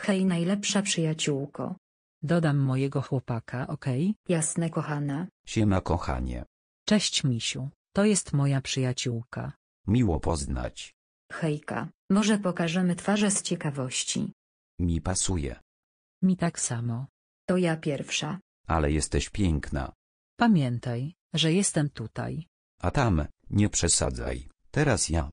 hej najlepsza przyjaciółko. Dodam mojego chłopaka, okej? Jasne kochana. Siema kochanie. Cześć misiu, to jest moja przyjaciółka. Miło poznać. Hejka, może pokażemy twarze z ciekawości. Mi pasuje. Mi tak samo. To ja pierwsza. Ale jesteś piękna. Pamiętaj, że jestem tutaj. A tam, nie przesadzaj. Teraz ja.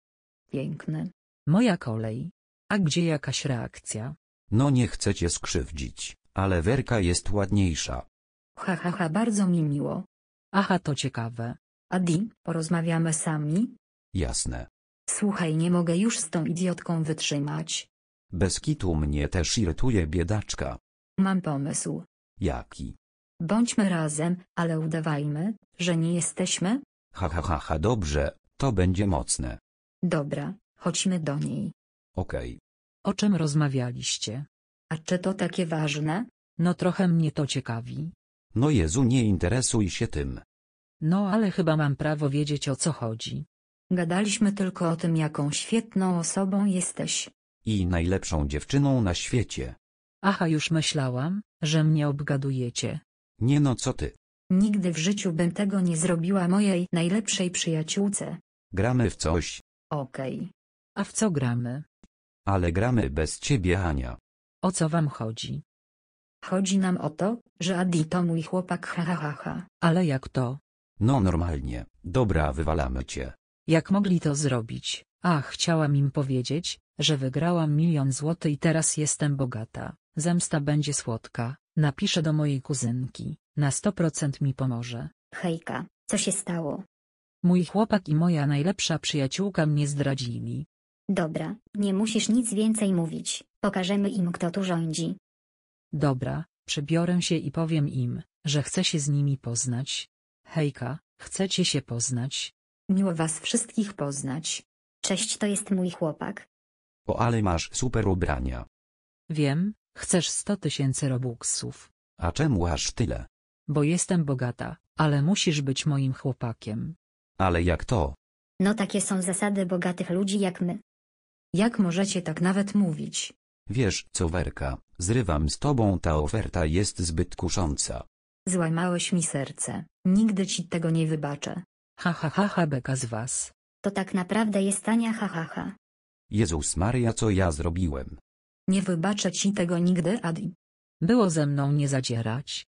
Piękny. Moja kolej. A gdzie jakaś reakcja? No nie chcę cię skrzywdzić, ale Werka jest ładniejsza. Ha ha ha, bardzo mi miło. Aha, to ciekawe. Adi, porozmawiamy sami? Jasne. Słuchaj, nie mogę już z tą idiotką wytrzymać. Bez kitu mnie też irytuje biedaczka. Mam pomysł. Jaki? Bądźmy razem, ale udawajmy, że nie jesteśmy? Ha ha ha ha, dobrze, to będzie mocne. Dobra, chodźmy do niej. Okej. O czym rozmawialiście? A czy to takie ważne? No trochę mnie to ciekawi. No Jezu, nie interesuj się tym. No ale chyba mam prawo wiedzieć o co chodzi. Gadaliśmy tylko o tym, jaką świetną osobą jesteś. I najlepszą dziewczyną na świecie. Aha, już myślałam, że mnie obgadujecie. Nie no co ty. Nigdy w życiu bym tego nie zrobiła mojej najlepszej przyjaciółce. Gramy w coś. Okej. A w co gramy? Ale gramy bez ciebie Ania. O co wam chodzi? Chodzi nam o to, że Adi to mój chłopak ha ha ha ha. Ale jak to? No normalnie, dobra wywalamy cię. Jak mogli to zrobić? Ach, chciałam im powiedzieć, że wygrałam milion złotych i teraz jestem bogata. Zemsta będzie słodka. Napiszę do mojej kuzynki. Na 100% mi pomoże. Hejka, co się stało? Mój chłopak i moja najlepsza przyjaciółka mnie zdradzili. Dobra, nie musisz nic więcej mówić, pokażemy im kto tu rządzi. Dobra, przybiorę się i powiem im, że chcę się z nimi poznać. Hejka, chcecie się poznać? Miło was wszystkich poznać. Cześć, to jest mój chłopak. O ale masz super ubrania. Wiem, chcesz 100 tysięcy robuxów. A czemu aż tyle? Bo jestem bogata, ale musisz być moim chłopakiem. Ale jak to? No takie są zasady bogatych ludzi jak my. Jak możecie tak nawet mówić? Wiesz co Werka, zrywam z tobą ta oferta jest zbyt kusząca. Złamałeś mi serce, nigdy ci tego nie wybaczę. Ha ha ha ha beka z was. To tak naprawdę jest tania ha ha ha. Jezus Maria co ja zrobiłem. Nie wybaczę ci tego nigdy Adi. Było ze mną nie zadzierać.